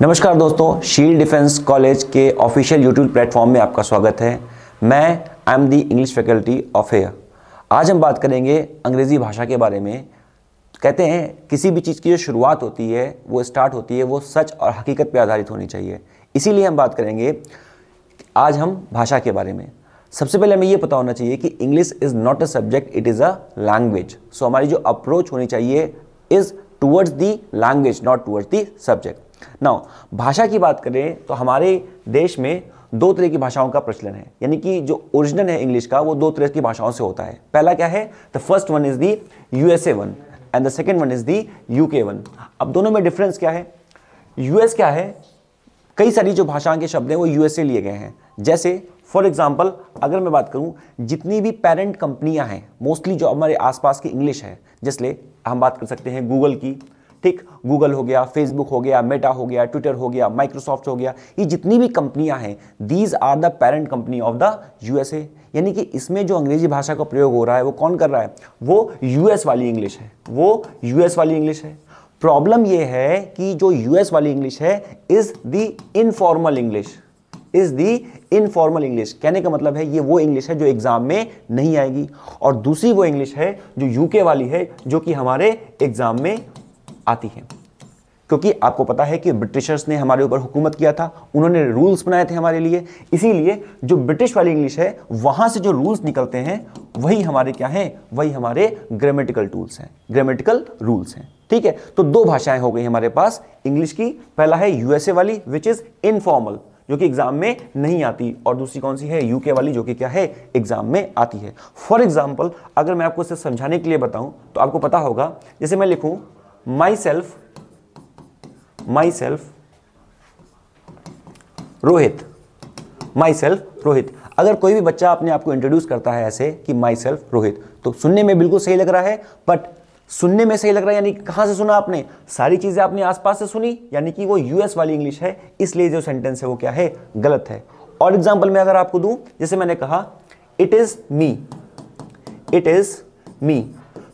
नमस्कार दोस्तों Sheel defence college के ऑफिशियल यूट्यूब प्लेटफॉर्म में आपका स्वागत है मैं I am the English faculty of air आज हम बात करेंगे अंग्रेज़ी भाषा के बारे में कहते हैं किसी भी चीज़ की जो शुरुआत होती है वो स्टार्ट होती है वो सच और हकीकत पर आधारित होनी चाहिए इसीलिए हम बात करेंगे आज हम भाषा के बारे में सबसे पहले हमें ये पता होना चाहिए कि English is not a subject it is a language so हमारी जो अप्रोच होनी चाहिए is towards the language not towards the subject now भाषा की बात करें तो हमारे देश में दो तरह की भाषाओं का प्रचलन है यानी कि जो ओरिजिनल है इंग्लिश का वो दो तरह की भाषाओं से होता है पहला क्या है the first one is the USA one and the second one is the UK one अब दोनों में डिफरेंस क्या है यूएस क्या है कई सारी जो भाषाओं के शब्द हैं वो यूएसए लिए गए हैं जैसे फॉर एग्जाम्पल अगर मैं बात करूं जितनी भी पेरेंट कंपनियां हैं मोस्टली जो हमारे आसपास की इंग्लिश है जिसलिए हम बात कर सकते हैं गूगल की ठीक गूगल हो गया फेसबुक हो गया मेटा हो गया ट्विटर हो गया माइक्रोसॉफ्ट हो गया ये जितनी भी कंपनियां हैं these are the parent company of the USA यानी कि इसमें जो अंग्रेजी भाषा का प्रयोग हो रहा है वो कौन कर रहा है वो यूएस वाली इंग्लिश है वो यूएस वाली इंग्लिश है प्रॉब्लम ये है कि जो यूएस वाली इंग्लिश है is the informal English is the informal English कहने का मतलब है ये वो इंग्लिश है जो एग्जाम में नहीं आएगी और दूसरी वो इंग्लिश है जो यूके वाली है जो कि हमारे एग्जाम में आती है क्योंकि आपको पता है कि ब्रिटिशर्स ने हमारे ऊपर हुकूमत किया था उन्होंने रूल्स बनाए थे हमारे लिए इसीलिए जो ब्रिटिश वाली इंग्लिश है वहां से जो रूल्स निकलते हैं वही हमारे क्या हैं वही हमारे ग्रामेटिकल टूल्स हैं ग्रामेटिकल रूल्स हैं ठीक है तो दो भाषाएं हो गई हमारे पास इंग्लिश की पहला है यूएसए वाली विच इज़ इनफॉर्मल जो कि एग्जाम में नहीं आती और दूसरी कौन सी है यूके वाली जो कि क्या है एग्जाम में आती है फॉर एग्जाम्पल अगर मैं आपको इसे समझाने के लिए बताऊं तो आपको पता होगा जैसे मैं लिखूं myself myself Rohit myself Rohit अगर कोई भी बच्चा अपने आप को इंट्रोड्यूस करता है ऐसे कि माई सेल्फ रोहित तो सुनने में बिल्कुल सही लग रहा है बट सुनने में सही लग रहा है यानी कहां से सुना आपने सारी चीज़ें आपने आसपास से सुनी यानी कि वो यूएस वाली इंग्लिश है इसलिए जो सेंटेंस है वो क्या है गलत है और एग्जाम्पल में अगर आपको दूं जैसे मैंने कहा it is me it is me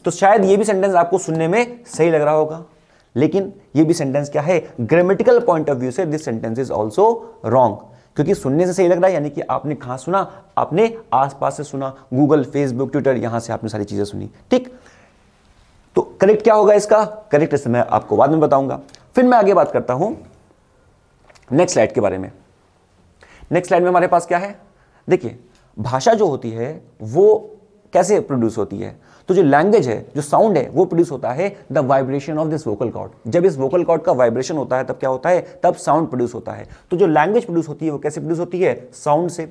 तो शायद ये भी सेंटेंस आपको सुनने में सही लग रहा होगा लेकिन ये भी सेंटेंस क्या है ग्रामेटिकल पॉइंट ऑफ व्यू से this sentence is also wrong क्योंकि सुनने से सही लग रहा है यानी कि आपने कहाँ सुना आपने आसपास से सुना गूगल फेसबुक ट्विटर यहाँ से आपने सारी चीज़ें सुनी ठीक तो करेक्ट क्या होगा इसका करेक्ट इसमें मैं आपको बाद में बताऊंगा फिर मैं आगे बात करता हूं नेक्स्ट स्लाइड के बारे में नेक्स्ट स्लाइड में हमारे पास क्या है देखिए भाषा जो होती है वो कैसे प्रोड्यूस होती है तो जो लैंग्वेज है जो साउंड है वो प्रोड्यूस होता है the vibration of this vocal cord जब इस वोकल कॉर्ड का वाइब्रेशन होता है तब क्या होता है तब साउंड प्रोड्यूस होता है तो जो लैंग्वेज प्रोड्यूस होती है वो कैसे प्रोड्यूस होती है साउंड से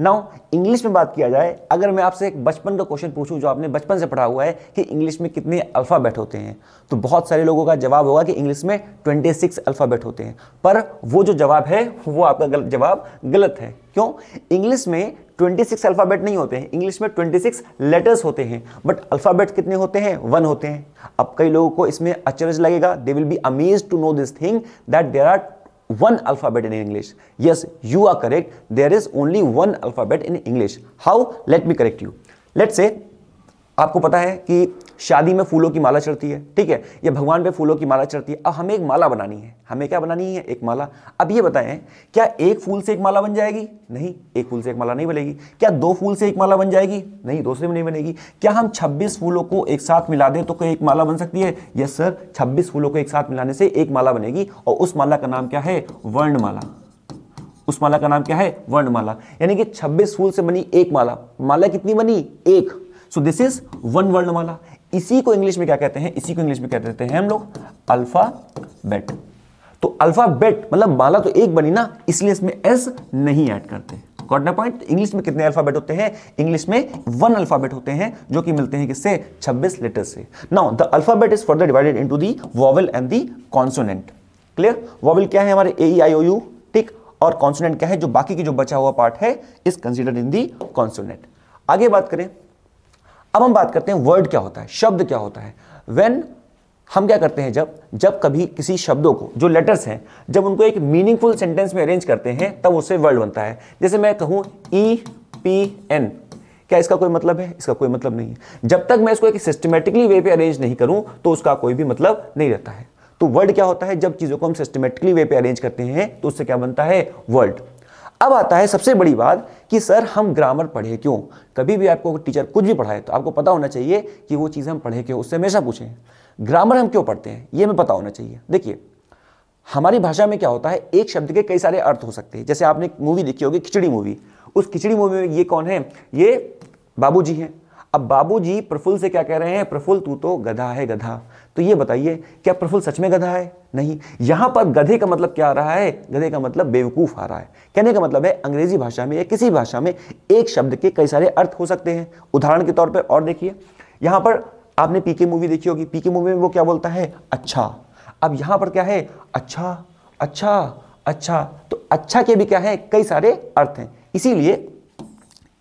नाउ इंग्लिश में बात किया जाए अगर मैं आपसे एक बचपन का क्वेश्चन पूछूं जो आपने बचपन से पढ़ा हुआ है कि इंग्लिश में कितने अल्फ़ाबेट होते हैं तो बहुत सारे लोगों का जवाब होगा कि इंग्लिश में 26 अल्फ़ाबेट होते हैं पर वो जो जवाब है वो आपका गलत जवाब गलत है क्यों इंग्लिश में 26 अल्फाबेट नहीं होते हैं इंग्लिश में 26 लेटर्स होते हैं बट अल्फाबेट कितने होते हैं वन होते हैं अब कई लोगों को इसमें अचरज अच्छा लगेगा they will be amaze to know this thing that there are one alphabet in English yes you are correct there is only one alphabet in English how let me correct you let say आपको पता है कि शादी में फूलों की माला चढ़ती है ठीक है ये भगवान पे फूलों की माला चढ़ती है अब हमें एक माला बनानी है हमें क्या बनानी है एक माला अब ये बताएं क्या एक फूल से एक माला बन जाएगी नहीं एक फूल से एक माला नहीं बनेगी क्या दो फूल से एक माला बन जाएगी नहीं दो से भी नहीं बनेगी क्या हम छब्बीस फूलों को एक साथ मिला दें तो कोई एक माला बन सकती है यस सर छब्बीस फूलों को एक साथ मिलाने से एक माला बनेगी और उस माला का नाम क्या है वर्णमाला उस माला का नाम क्या है वर्णमाला यानी कि छब्बीस फूल से बनी एक माला माला कितनी बनी एक सो दिस इज वन वाला इसी को इंग्लिश में क्या कहते हैं इसी को इंग्लिश में कहते हैं हम लोग अल्फाबेट तो अल्फाबेट मतलब माला तो एक बनी ना इसलिए इसमें एस नहीं ऐड करते पॉइंट इंग्लिश में कितने अल्फाबेट होते हैं इंग्लिश में वन अल्फाबेट होते हैं जो कि मिलते हैं किससे 26 लेटर से now the alphabet is further divided into the vowel and the consonant clear vowel क्या है हमारे ए ई आई ओ यू टिक और कॉन्सोनेंट क्या है जो बाकी की जो बचा हुआ पार्ट है is considered in the consonant आगे बात करें अब हम बात करते हैं वर्ड क्या होता है शब्द क्या होता है वेन हम क्या करते हैं जब जब कभी किसी शब्दों को जो लेटर्स हैं जब उनको एक मीनिंगफुल सेंटेंस में अरेंज करते हैं तब उससे वर्ड बनता है जैसे मैं कहूँ ई पी एन क्या इसका कोई मतलब है इसका कोई मतलब नहीं है जब तक मैं इसको एक सिस्टमेटिकली वे पे अरेंज नहीं करूं तो उसका कोई भी मतलब नहीं रहता है तो वर्ड क्या होता है जब चीज़ों को हम सिस्टमेटिकली वे पे अरेंज करते हैं तो उससे क्या बनता है वर्ड अब आता है सबसे बड़ी बात कि सर हम ग्रामर पढ़े क्यों कभी भी आपको टीचर कुछ भी पढ़ाए तो आपको पता होना चाहिए कि वो चीज़ हम पढ़े क्यों उससे हमेशा पूछें ग्रामर हम क्यों पढ़ते हैं ये हमें पता होना चाहिए देखिए हमारी भाषा में क्या होता है एक शब्द के कई सारे अर्थ हो सकते हैं जैसे आपने मूवी देखी होगी खिचड़ी मूवी उस खिचड़ी मूवी में ये कौन है ये बाबूजी हैं अब बाबूजी प्रफुल्ल से क्या कह रहे हैं प्रफुल्ल तू तो गधा है गधा तो ये बताइए क्या प्रफुल्ल सच में गधा है नहीं यहाँ पर गधे का मतलब क्या आ रहा है गधे का मतलब बेवकूफ़ आ रहा है कहने का मतलब है अंग्रेजी भाषा में या किसी भाषा में एक शब्द के कई सारे अर्थ हो सकते हैं उदाहरण के तौर पर और देखिए यहाँ पर आपने पीके मूवी देखी होगी पीके मूवी में वो क्या बोलता है अच्छा अब यहाँ पर क्या है अच्छा अच्छा अच्छा तो अच्छा के भी क्या है कई सारे अर्थ हैं इसीलिए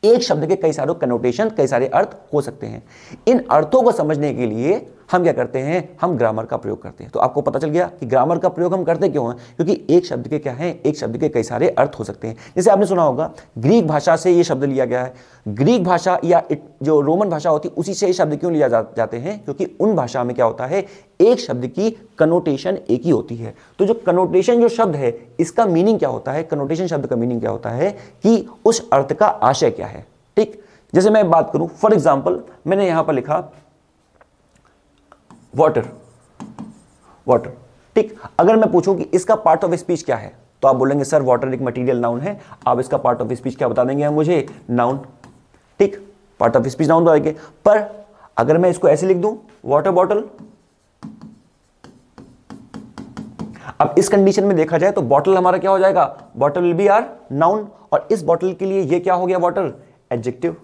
एक शब्द के कई सारे कनोटेशन कई सारे अर्थ हो सकते हैं इन अर्थों को समझने के लिए हम क्या करते हैं हम ग्रामर का प्रयोग करते हैं तो आपको पता चल गया कि ग्रामर का प्रयोग हम करते क्यों हैं क्योंकि एक शब्द के क्या है एक शब्द के कई सारे अर्थ हो सकते हैं जैसे आपने सुना होगा ग्रीक भाषा से ये शब्द लिया गया है ग्रीक भाषा या जो रोमन भाषा होती है उसी से ये शब्द क्यों लिया जा, जाते हैं क्योंकि उन भाषा में क्या होता है एक शब्द की कनोटेशन एक ही होती है तो जो कनोटेशन जो शब्द है इसका मीनिंग क्या होता है कनोटेशन शब्द का मीनिंग क्या होता है कि उस अर्थ का आशय क्या है ठीक जैसे मैं बात करूं फॉर एग्जाम्पल मैंने यहां पर लिखा वाटर वाटर ठीक अगर मैं पूछूं कि इसका पार्ट ऑफ स्पीच क्या है तो आप बोलेंगे सर वाटर एक मटेरियल नाउन है आप इसका पार्ट ऑफ स्पीच क्या बता देंगे मुझे नाउन ठीक पार्ट ऑफ स्पीच नाउन बताएंगे पर अगर मैं इसको ऐसे लिख दूं वाटर बॉटल अब इस कंडीशन में देखा जाए तो बॉटल हमारा क्या हो जाएगा bottle will be are noun और इस बॉटल के लिए ये क्या हो गया वाटर एडजेक्टिव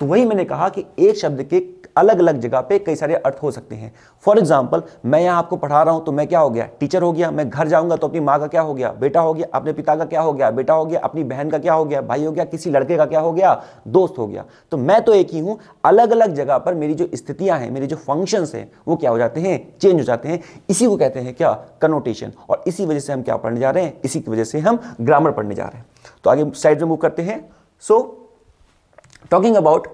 तो वही मैंने कहा कि एक शब्द के अलग अलग जगह पे कई सारे अर्थ हो सकते हैं फॉर एग्जाम्पल मैं यहाँ आपको पढ़ा रहा हूँ तो मैं क्या हो गया टीचर हो गया मैं घर जाऊँगा तो अपनी माँ का क्या हो गया बेटा हो गया अपने पिता का क्या हो गया बेटा हो गया अपनी बहन का क्या हो गया भाई हो गया किसी लड़के का क्या हो गया दोस्त हो गया तो मैं तो एक ही हूँ अलग अलग जगह पर मेरी जो स्थितियाँ हैं मेरे जो फंक्शंस हैं वो क्या हो जाते हैं चेंज हो जाते हैं इसी को कहते हैं क्या कनोटेशन और इसी वजह से हम क्या पढ़ने जा रहे हैं इसी की वजह से हम ग्रामर पढ़ने जा रहे हैं तो आगे साइड में मूव करते हैं so talking about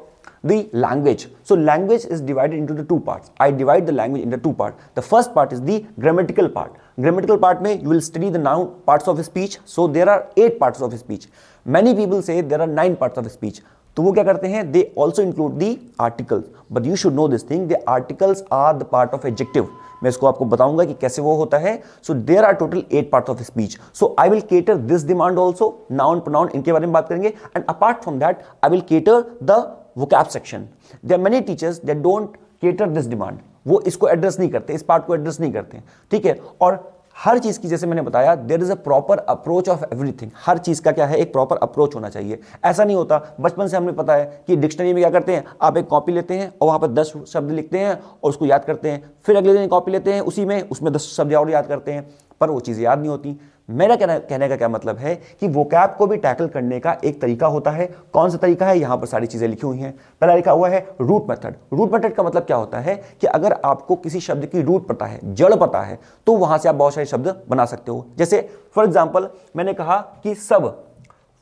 the language. So language is divided into the two parts. I divide the language into two part The first part is the grammatical part. Grammatical part mein you will study the noun parts of a speech. So there are eight parts of a speech. Many people say there are nine parts of a speech. तो वो क्या करते हैं they also include the articles but you should know this thing the articles are the part of adjective मैं इसको आपको बताऊंगा कि कैसे वो होता है so there are total eight part of speech so I will cater this demand also noun pronoun इनके बारे में बात करेंगे and apart from that I will cater the cap section there many teachers they don't cater this demand वो इसको address नहीं करते इस पार्ट को एड्रेस नहीं करते ठीक है और हर चीज़ की जैसे मैंने बताया there is a proper approach of everything हर चीज़ का क्या है एक प्रॉपर अप्रोच होना चाहिए ऐसा नहीं होता बचपन से हमें पता है कि डिक्शनरी में क्या करते हैं आप एक कॉपी लेते हैं और वहां पर दस शब्द लिखते हैं और उसको याद करते हैं फिर अगले दिन कॉपी लेते हैं उसी में उसमें दस शब्द और याद करते हैं पर वो चीज़ें याद नहीं होती मेरा कहना कहने का क्या मतलब है कि वो कैप को भी टैकल करने का एक तरीका होता है कौन सा तरीका है यहां पर सारी चीज़ें लिखी हुई हैं पहला लिखा हुआ है रूट मेथड रूट मेथड का मतलब क्या होता है कि अगर आपको किसी शब्द की रूट पता है जड़ पता है तो वहां से आप बहुत सारे शब्द बना सकते हो जैसे फॉर एग्जाम्पल मैंने कहा कि सब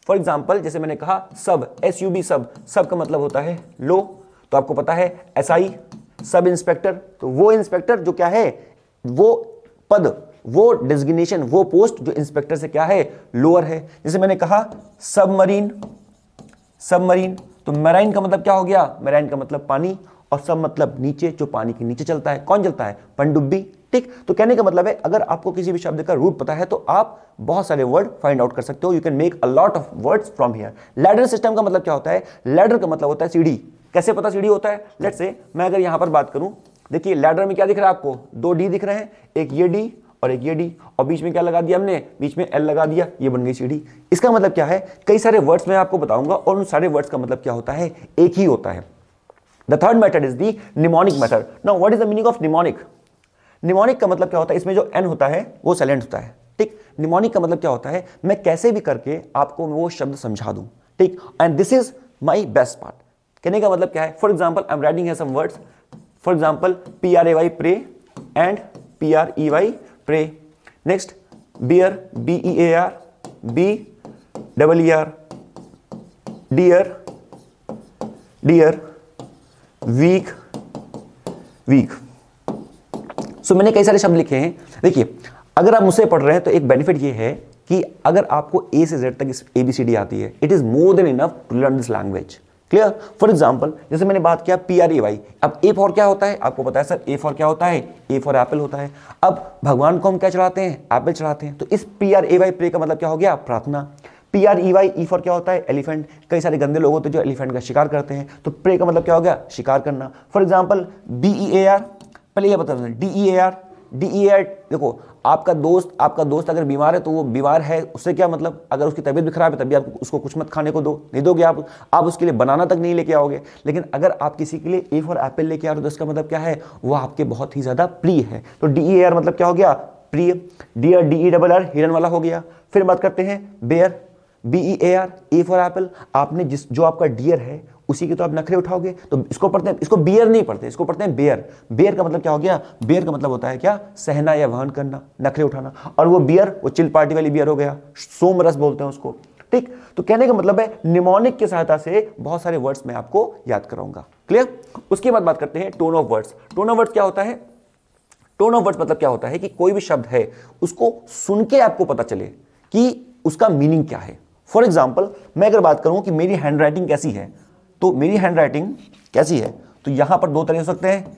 फॉर एग्जाम्पल जैसे मैंने कहा सब एस यू बी सब सब का मतलब होता है लो तो आपको पता है एस आई सब इंस्पेक्टर तो वो इंस्पेक्टर जो क्या है वो पद वो डिजिग्नेशन वो पोस्ट जो इंस्पेक्टर से क्या है लोअर है जैसे मैंने कहा सबमरीन सबमरीन तो मैराइन का मतलब क्या हो गया मैराइन का मतलब पानी और सब मतलब नीचे जो पानी के नीचे चलता है कौन चलता है पंडुब्बी ठीक तो कहने का मतलब है अगर आपको किसी भी शब्द का रूट पता है तो आप बहुत सारे वर्ड फाइंड आउट कर सकते हो you can make a lot of words from here ladder system का मतलब क्या होता है लैडर का मतलब होता है सीढ़ी कैसे पता सीढ़ी होता है लेट से मैं अगर यहां पर बात करूं देखिए लैडर में क्या दिख रहा है आपको दो डी दिख रहे हैं एक ये डी और एक ये डी और बीच में क्या लगा दिया हमने बीच में एल लगा दिया ये बन गई सी डी इसका मतलब क्या है कई सारे वर्ड्स मैं आपको बताऊंगा और उन सारे वर्ड्स का मतलब क्या होता है एक ही होता है the third method is the mnemonic method now what is the meaning of mnemonic mnemonic का मतलब क्या होता है इसमें जो एन होता है वो साइलेंट होता है ठीक निमोनिक का मतलब क्या होता है मैं कैसे भी करके आपको वो शब्द समझा दूं ठीक and this is my best part कहने का मतलब क्या है for example I am writing some words for example P R A Y pray and P R E Y prey next bear B E A R B double E R dear deer week weak सो मैंने कई सारे शब्द लिखे हैं देखिए अगर आप मुझसे पढ़ रहे हैं तो एक बेनिफिट ये है कि अगर आपको ए से जेड तक ए बी सी डी आती है it is more than enough to learn this language clear for example जैसे मैंने बात किया पी आर ए वाई अब ए फॉर क्या होता है आपको पता है सर ए फॉर क्या होता है ए फॉर एप्पल होता है अब भगवान को हम क्या चढ़ाते हैं एप्पल चढ़ाते हैं तो इस P R A Y pray का मतलब क्या हो गया प्रार्थना P R E Y E for क्या होता है एलिफेंट कई सारे गंदे लोग होते हैं जो एलिफेंट का शिकार करते हैं तो प्रे का मतलब क्या हो गया शिकार करना for example B E A R पहले यह बता D E A R D E R देखो आपका दोस्त आपका दोस्त अगर बीमार है तो वो बीमार है उससे क्या मतलब अगर उसकी तबीयत भी खराब है तभी आप उसको कुछ मत खाने को दो नहीं दोगे आप आप उसके लिए बनाना तक नहीं लेके आओगे लेकिन अगर आप किसी के लिए ए फॉर एप्पल लेके आ रहे हो तो इसका मतलब क्या है वो आपके बहुत ही ज़्यादा प्रिय है तो डी ई आर मतलब क्या हो गया प्रिय D R D E double R हिरन वाला हो गया फिर बात करते हैं bear B E A R A for apple आपने जिस जो आपका डियर है उसी के तो आप नखरे उठाओगे तो इसको पढ़ते हैं इसको बियर नहीं पढ़ते इसको पढ़ते हैं बेयर बेयर का मतलब क्या हो गया बेयर का मतलब होता है क्या सहना या वहन करना नखरे उठाना और वो बियर वो चिल पार्टी वाली बियर हो गया सोम रस बोलते हैं उसको ठीक तो कहने का मतलब है निमोनिक की सहायता से बहुत सारे वर्ड्स मैं आपको याद कराऊंगा क्लियर उसके बाद बात करते हैं tone of words tone of words क्या होता है टोन ऑफ वर्ड्स मतलब क्या होता है कि कोई भी शब्द है उसको सुन के आपको पता चले कि उसका मीनिंग क्या है फॉर एग्जाम्पल मैं अगर बात करूं कि मेरी हैंडराइटिंग कैसी है तो मेरी हैंड राइटिंग कैसी है तो यहां पर दो तरह हो सकते हैं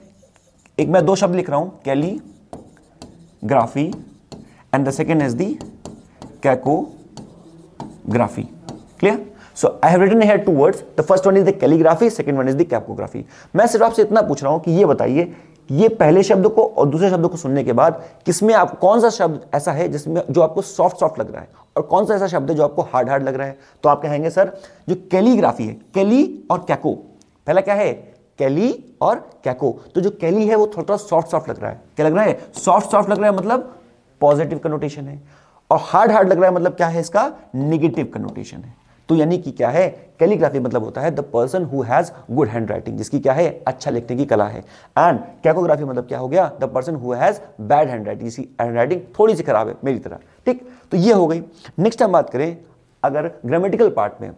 एक मैं दो शब्द लिख रहा हूं calligraphy and the second is the graphy clear so I have written here two words the first one is the calligraphy second one is the cacography मैं सिर्फ आपसे इतना पूछ रहा हूं कि ये बताइए ये पहले शब्द को और दूसरे शब्द को सुनने के बाद किसमें आप कौन सा शब्द ऐसा है जिसमें जो आपको सॉफ्ट सॉफ्ट लग रहा है और कौन सा ऐसा शब्द है जो आपको हार्ड हार्ड लग रहा है तो आप कहेंगे सर जो कैलीग्राफी है कैली और कैको पहला क्या है कैली और कैको तो जो कैली है वो थोड़ा थोड़ा सॉफ्ट सॉफ्ट लग रहा है क्या लग रहा है सॉफ्ट सॉफ्ट लग रहा है मतलब पॉजिटिव कनोटेशन है और हार्ड हार्ड लग रहा है मतलब क्या है इसका निगेटिव कनोटेशन है तो यानी कि क्या है कैलीग्राफी मतलब होता है the person who has good handwriting जिसकी क्या है अच्छा लिखने की कला है एंड कैकोग्राफी मतलब क्या हो गया the person who has bad handwriting जिसकी हैंड राइटिंग थोड़ी सी खराब है मेरी तरह ठीक तो ये हो गई नेक्स्ट हम बात करें अगर ग्रामेटिकल पार्ट में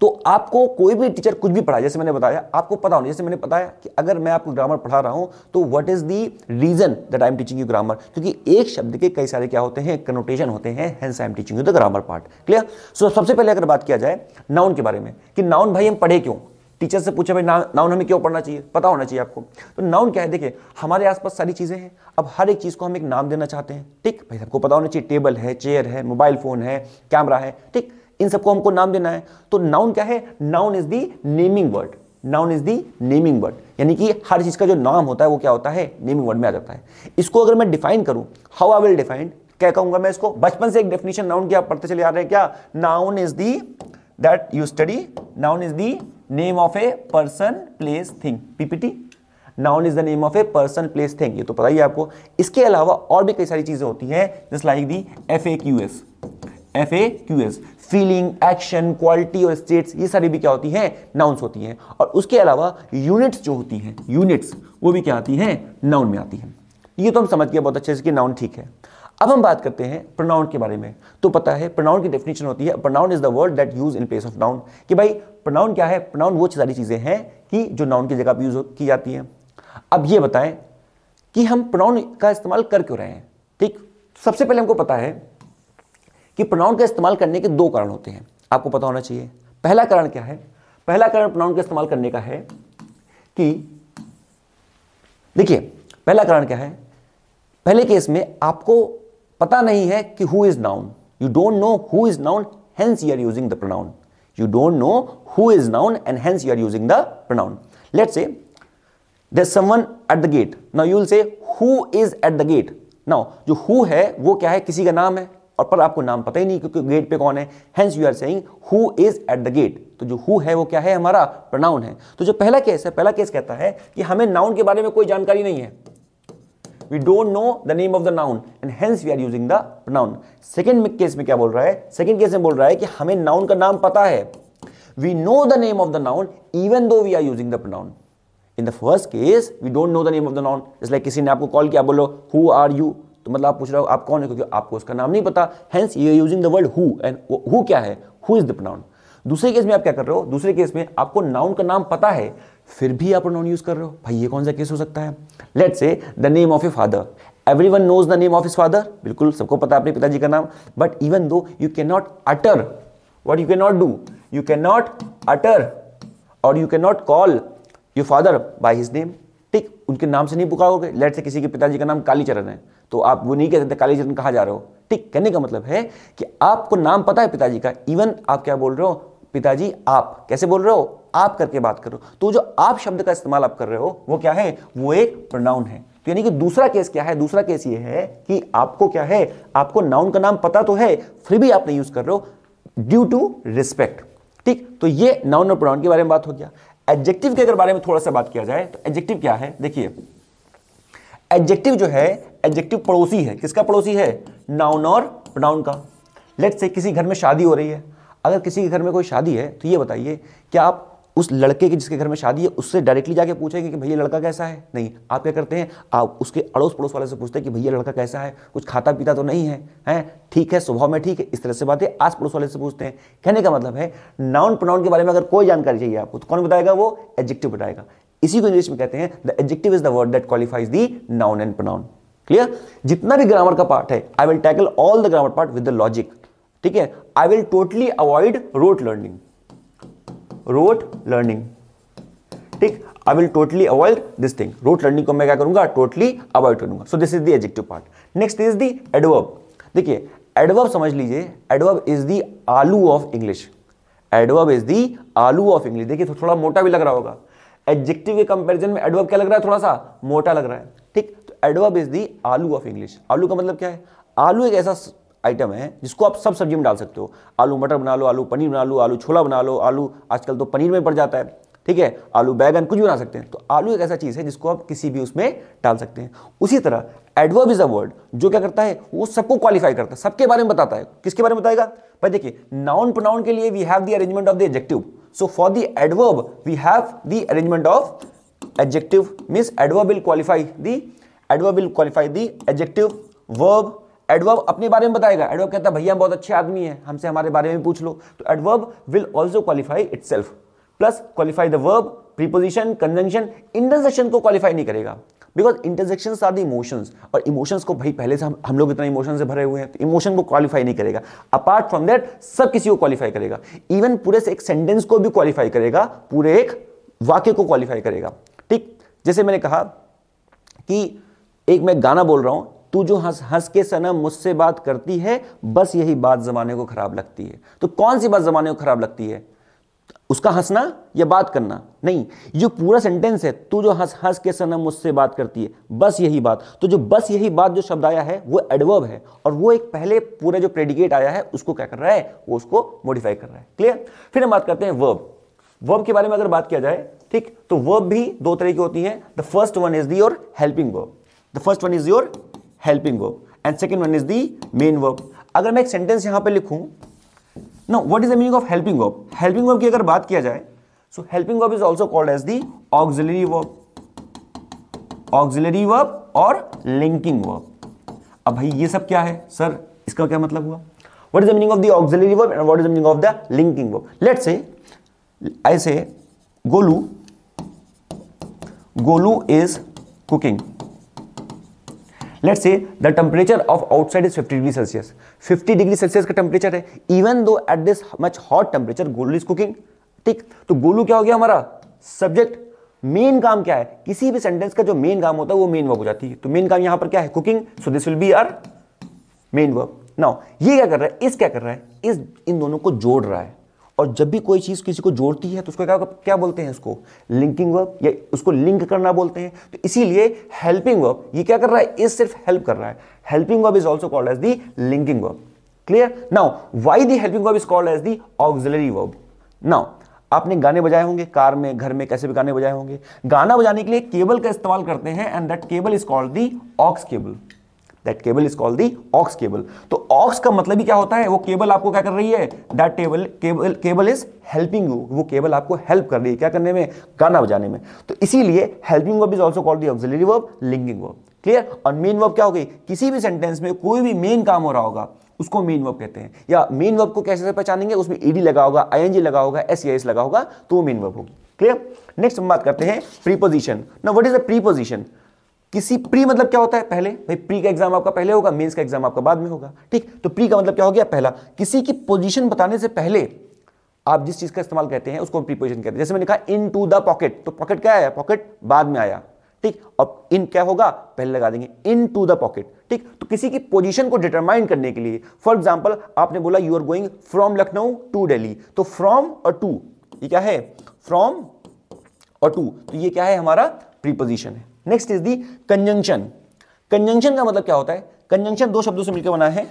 तो आपको कोई भी टीचर कुछ भी पढ़ाए जैसे मैंने बताया आपको पता होना जैसे मैंने बताया कि अगर मैं आपको ग्रामर पढ़ा रहा हूं तो what is the reason that I am teaching you grammar क्योंकि एक शब्द के कई सारे क्या होते हैं कनोटेशन होते हैं hence I am teaching you the grammar part clear so सबसे पहले अगर बात किया जाए नाउन के बारे में कि नाउन भाई हम पढ़े क्यों टीचर से पूछा भाई नाउन हमें क्यों पढ़ना चाहिए पता होना चाहिए आपको तो नाउन क्या है देखिए हमारे आसपास सारी चीज़ें हैं अब हर एक चीज़ को हम एक नाम देना चाहते हैं ठीक भाई सबको पता होना चाहिए टेबल है चेयर है मोबाइल फ़ोन है कैमरा है ठीक इन सबको हमको नाम देना है तो नाउन क्या है noun is the naming word noun is the naming word यानी कि हर चीज का जो नाम होता है वो क्या होता है नेमिंग वर्ड में आ जाता है इसको अगर मैं डिफाइन करूं हाउ आई विल डिफाइन क्या कहूंगा मैं इसको बचपन से एक डेफिनेशन नाउन की आप पढ़ते चले आ रहे हैं क्या noun is the that you study noun is the name of a person place thing PPT noun is the name of a person place thing ये तो पता ही है आपको इसके अलावा और भी कई सारी चीजें होती हैं just like the F A Q S F A Q S feeling action quality और स्टेट्स ये सारी भी क्या होती हैं नाउन्स होती हैं और उसके अलावा यूनिट्स जो होती हैं यूनिट्स वो भी क्या आती हैं नाउन में आती हैं ये तो हम समझ गए बहुत अच्छे से कि नाउन ठीक है अब हम बात करते हैं प्रोनाउन के बारे में तो पता है प्रोनाउन की डेफिनेशन होती है pronoun is the word that use in place of noun कि भाई प्रोनाउन क्या है प्रोनाउन वो सारी चीज़ें हैं कि जो नाउन की जगह पर यूज की जाती हैं अब ये बताएं कि हम प्रोनाउन का इस्तेमाल कर क्यों रहे हैं ठीक सबसे पहले हमको पता है कि प्रोनाउन का इस्तेमाल करने के दो कारण होते हैं आपको पता होना चाहिए पहला कारण क्या है पहला कारण प्रोनाउन का इस्तेमाल करने का है कि देखिए पहला कारण क्या है पहले केस में आपको पता नहीं है कि who is noun you don't know who is noun hence you are using the pronoun you don't know who is noun and hence you are using the pronoun let say there someone at the gate now you will say who is at the gate now जो who है वो क्या है किसी का नाम है और पर आपको नाम पता ही नहीं क्योंकि गेट पे कौन है hence you are saying who is at the gate तो जो हु है वो क्या है हमारा प्रनाउन है तो जो पहला केस है पहला केस कहता है कि हमें नाउन के बारे में कोई जानकारी नहीं है we don't know the name of the noun and hence we are using the pronoun second case में क्या बोल रहा है सेकेंड केस में बोल रहा है कि हमें नाउन का नाम पता है we know the name of the noun even though we are using the pronoun in the first case we don't know the name of the noun जैसे लाइक किसी ने आपको कॉल किया बोलो हु आर यू तो मतलब आप पूछ रहे हो आप कौन है क्योंकि आपको उसका नाम नहीं पता hence you are using the word who and who क्या है हु इज द प्रोनाउन दूसरे केस में आप क्या कर रहे हो दूसरे केस में आपको नाउन का नाम पता है फिर भी आप प्रोनाउन यूज कर रहे हो भाई ये कौन सा केस हो सकता है let say the name of a father every one knows the name of is father बिल्कुल सबको पता अपने पिताजी का नाम but even though you can not utter what you can not do you can not utter और you can not call your father by his name ठीक उनके नाम से नहीं पुकारोगे लेट से किसी के पिताजी का नाम कालीचरण है तो आप वो नहीं कह सकते काली चरण कहा जा रहे हो ठीक कहने का मतलब है कि आपको नाम पता है पिताजी का इवन आप क्या बोल रहे हो पिताजी आप कैसे बोल रहे हो आप करके बात करो तो जो आप शब्द का इस्तेमाल आप कर रहे हो वो क्या है वो एक प्रोनाउन है तो यानी कि दूसरा केस क्या है दूसरा केस ये है कि आपको क्या है आपको नाउन का नाम पता तो है फिर भी आप नहीं यूज कर रहे हो ड्यू टू रिस्पेक्ट ठीक तो ये नाउन और प्रोनाउन के बारे में बात हो गया एडजेक्टिव के अगर बारे में थोड़ा सा बात किया जाए तो एडजेक्टिव क्या है देखिए एडजेक्टिव जो है एडजेक्टिव पड़ोसी है किसका पड़ोसी है नाउन और प्रोनाउन का लेट से किसी घर में शादी हो रही है अगर किसी के घर में कोई शादी है तो ये बताइए क्या आप उस लड़के के जिसके घर में शादी है उससे डायरेक्टली जाके पूछेंगे कि भैया लड़का कैसा है नहीं आप क्या करते हैं आप उसके अड़ोस पड़ोस वाले से पूछते हैं कि भैया लड़का कैसा है कुछ खाता पीता तो नहीं है हैं ठीक है स्वभाव में ठीक है इस तरह से बातें आस पड़ोस वाले से पूछते हैं कहने का मतलब है नाउन प्रोनाउन के बारे में अगर कोई जानकारी चाहिए आपको तो कौन बताएगा वो एडजेक्टिव बताएगा इसी को इंग्लिश में कहते हैं the adjective is the word that qualifies the noun and pronoun clear जितना भी ग्रामर का पार्ट है I will tackle all the grammar part with the logic ठीक है I will totally avoid rote learning rote learning ठीक I will totally avoid this thing rote learning को मैं क्या करूंगा टोटली अवॉइड करूंगा so this is the adjective part next is the adverb देखिए adverb समझ लीजिए adverb is the aloo of English adverb is the aloo of English देखिए थोड़ा मोटा भी लग रहा होगा एडजेक्टिव के कंपैरिजन में एडवर्ब क्या लग रहा है थोड़ा सा मोटा लग रहा है ठीक तो एडवर्ब इज दी आलू ऑफ इंग्लिश आलू का मतलब क्या है आलू एक ऐसा आइटम है जिसको आप सब सब्जी में डाल सकते हो आलू मटर बना लो आलू पनीर बना लो आलू छोला बना लो आलू आजकल तो पनीर में पड़ जाता है ठीक है आलू बैगन कुछ भी बना सकते हैं तो आलू एक ऐसा चीज़ है जिसको आप किसी भी उसमें डाल सकते हैं उसी तरह एडवर्ब इज अ वर्ड जो क्या करता है वो सबको क्वालिफाई करता है सबके बारे में बताता है किसके बारे में बताएगा भाई देखिए नाउन प्रोनाउन के लिए we have the arrangement of the adjective So for the adverb, we have the arrangement of adjective means adverb will qualify the adverb will qualify the adjective verb adverb अपने बारे में बताएगा adverb कहता है भैया बहुत अच्छे आदमी है हमसे हमारे बारे में पूछ लो तो adverb will also qualify it plus qualify the verb preposition conjunction interjection को क्वालिफाई नहीं करेगा because interjection are the emotions और इमोशंस को भाई पहले से हम हम लोग इतना इमोशन से भरे हुए हैं तो इमोशन को क्वालिफाई नहीं करेगा अपार्ट फ्रॉम दैट सब किसी को क्वालिफाई करेगा इवन पूरे से एक सेंटेंस को भी क्वालिफाई करेगा पूरे एक वाक्य को क्वालिफाई करेगा ठीक जैसे मैंने कहा कि एक मैं गाना बोल रहा हूँ तू जो हंस हंस के सना मुझसे बात करती है बस यही बात ज़माने को ख़राब लगती है तो कौन सी बात ज़माने को ख़राब लगती है उसका हंसना या बात करना नहीं जो पूरा सेंटेंस है तू जो हंस हंस के सनम मुझसे बात करती है बस यही बात तो जो बस यही बात जो शब्द आया है वो एडवर्ब है और वो एक पहले पूरा जो प्रेडिकेट आया है उसको क्या कर रहा है वो उसको मॉडिफाई कर रहा है क्लियर फिर हम बात करते हैं वर्ब वर्ब के बारे में अगर बात किया जाए ठीक तो वर्ब भी दो तरह की होती है the first one is their helping verb the first one is your helping verb and second one is the main verb अगर मैं एक सेंटेंस यहां पर लिखूं ना what is the meaning of helping verb helping verb की अगर बात किया जाए so helping verb is also called as the auxiliary verb auxiliary verb और लिंकिंग वर्ब अब भाई ये सब क्या है सर इसका क्या मतलब हुआ what is the meaning of the auxiliary verb and what is the meaning of the linking verb let say I say Golu Golu is cooking let say the temperature of outside is 50 degree Celsius 50 degree Celsius का temperature है even though at this much hot temperature Golu is cooking ठीक तो गोलू क्या हो गया हमारा subject main काम क्या है किसी भी सेंटेंस का जो मेन काम होता है वो मेन वर्ब हो जाती है तो मेन काम यहां पर क्या है cooking so this will be our main verb now ये क्या कर रहा है इस क्या कर रहा है इस इन दोनों को जोड़ रहा है और जब भी कोई चीज़ किसी को जोड़ती है तो उसको क्या क्या बोलते हैं उसको लिंकिंग वर्ब या उसको लिंक करना बोलते हैं तो इसीलिए हेल्पिंग वर्ब ये क्या कर रहा है ये सिर्फ हेल्प कर रहा है helping verb is also called as the linking verb clear now why the helping verb is called as the auxiliary verb now आपने गाने बजाए होंगे कार में घर में कैसे भी गाने बजाए होंगे गाना बजाने के लिए केबल का इस्तेमाल करते हैं and that cable is called the aux cable that cable is called the aux cable तो ऑक्स का मतलब ही क्या होता है वो केबल आपको क्या कर रही है that table cable cable is helping you वो केबल आपको हेल्प कर रही है क्या करने में गाना बजाने में तो इसीलिए helping verb is also called the auxiliary verb linking verb clear और मेन वर्ब क्या हो गई किसी भी सेंटेंस में कोई भी मेन काम हो रहा होगा उसको मेन वर्ब कहते हैं या मेन वर्ब को कैसे से पहचानेंगे उसमें ईडी लगा होगा आईएनजी लगा होगा एस एस लगा होगा तो वो मेन वर्ब होगी क्लियर नेक्स्ट हम बात करते हैं प्रीपोजिशन ना व्हाट इज द प्रीपोजिशन किसी प्री मतलब क्या होता है पहले भाई प्री का एग्जाम आपका पहले होगा मेंस का एग्जाम आपका बाद में होगा ठीक तो प्री का मतलब क्या हो गया पहला किसी की पोजीशन बताने से पहले आप जिस चीज का इस्तेमाल कहते हैं उसको प्रीपोजिशन कहते हैं जैसे मैंने कहा इन टू द पॉकेट तो पॉकेट क्या आया पॉकेट बाद में आया ठीक अब इन क्या होगा पहले लगा देंगे इन टू द पॉकेट ठीक तो किसी की पोजीशन को डिटरमाइन करने के लिए फॉर एग्जाम्पल आपने बोला you are going from Lucknow to Delhi तो फ्रॉम और टू ये क्या है फ्रॉम और टू तो ये क्या है हमारा प्रीपोजिशन है next is the conjunction conjunction का मतलब क्या होता है कंजंक्शन दो शब्दों से मिलकर बना है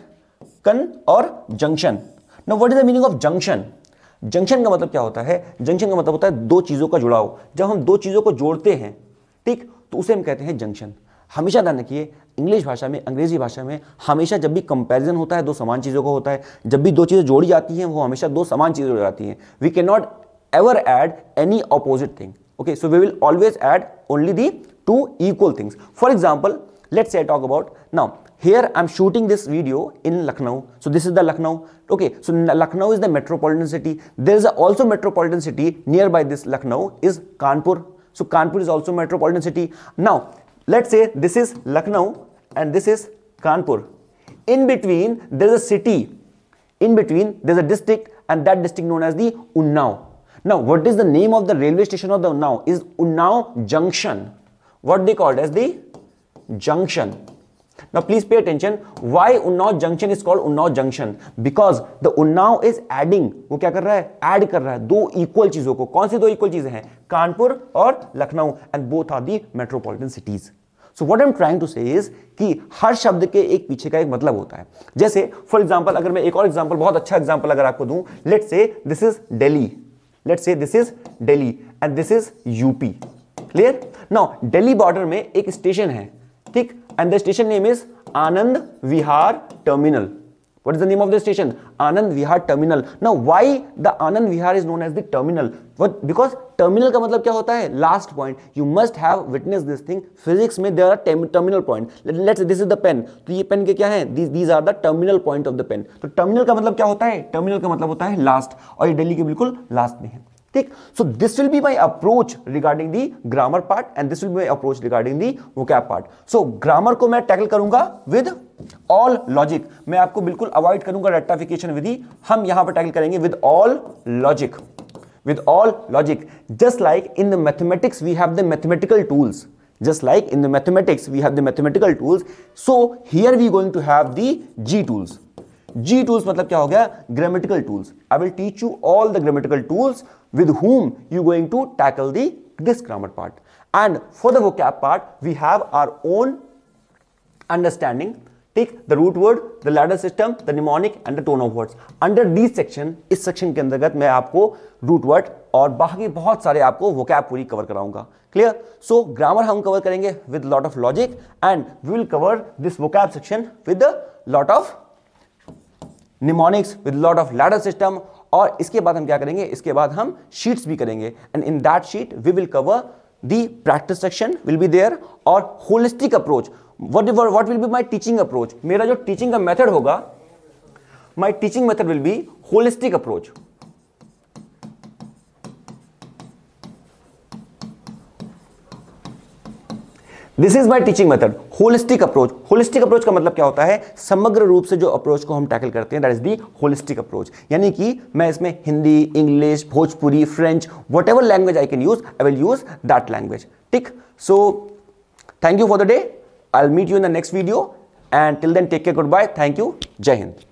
कन और junction no what is the meaning of junction junction का मतलब क्या होता है जंक्शन का मतलब होता है दो चीज़ों का जुड़ाव जब हम दो चीज़ों को जोड़ते हैं ठीक तो उसे हम कहते हैं जंक्शन हमेशा ध्यान रखिए इंग्लिश भाषा में अंग्रेजी भाषा में हमेशा जब भी कंपैरिजन होता है दो समान चीज़ों का होता है जब भी दो चीज़ें जोड़ी जाती हैं वो हमेशा दो समान चीज़ें जोड़ी जाती हैं we can not ever add any opposite thing okay so we will always add only the two equal things. For example, let's say I talk about now here I'm shooting this video in Lucknow. So this is the Lucknow. Okay, so Lucknow is the metropolitan city. There is also metropolitan city nearby this Lucknow is Kanpur. So Kanpur is also metropolitan city. Now let's say this is Lucknow and this is Kanpur. In between there is a city. In between there is a district and that district known as the Unnao. Now what is the name of the railway station of the Unnao is Unnao Junction. what they called as the junction. Now please pay attention why Unnao junction is called Unnao junction because the Unnao is adding वो क्या कर रहा है add कर रहा है दो equal चीजों को कौन सी दो equal चीजें हैं kanpur और lucknow and both are the metropolitan cities. so what i'm trying to say is is कि हर शब्द के एक पीछे का एक मतलब होता है जैसे फॉर एग्जांपल अगर मैं एक और एग्जांपल बहुत अच्छा एग्जांपल अगर आपको दूं let's say this is Delhi let's say this is Delhi and this is UP clear now Delhi border में एक स्टेशन है ठीक and the station name is Anand Vihar terminal What is the name of the station? Anand Vihar Terminal. Now, why the Anand Vihar is known as the terminal? What? Because terminal का मतलब क्या होता है Last point. You must have witnessed this thing. Physics में there are terminal point. Let's this is the pen. तो ये pen के क्या हैं? These these are the terminal point of the pen. तो terminal का मतलब क्या होता है Terminal का मतलब होता है last. और ये दिल्ली के बिल्कुल last में है ठीक so this will be my approach regarding the grammar part and this will be my approach regarding the vocab part so grammar को मैं टैकल करूंगा विद ऑल लॉजिक मैं आपको बिल्कुल अवॉइड करूंगा रेटाफिकेशन विधि हम यहां पर टैकल करेंगे with all logic with all logic just like in the mathematics we have the mathematical tools just like in the mathematics we have the mathematical tools so here we going to have the G tools G tools मतलब क्या हो गया grammatical tools I will teach you all the grammatical tools with whom you going to tackle the this grammar part and for the वो cap part we have our own understanding ठीक the root word the ladder system the mnemonic and the tone of words under the section इस सेक्शन के अंतर्गत मैं आपको root word और बाकी बहुत सारे आपको वो कैप पूरी कवर कराऊंगा क्लियर सो ग्रामर हम कवर करेंगे with lot of logic and we will cover this vocab section with lot of mnemonics with lot of ladder system और इसके बाद हम क्या करेंगे इसके बाद हम शीट्स भी करेंगे and in that sheet we will cover the practice section will be there और holistic approach what will be my teaching approach मेरा जो टीचिंग का मेथड होगा my teaching method will be holistic approach this is my teaching method holistic approach holistic approach का मतलब क्या होता है समग्र रूप से जो अप्रोच को हम टैकल करते हैं that is the holistic approach यानी कि मैं इसमें Hindi English Bhojpuri French whatever language I can use I will use that language ठीक so thank you for the day I meet you in the next video and till then take care good bye thank you जय हिंद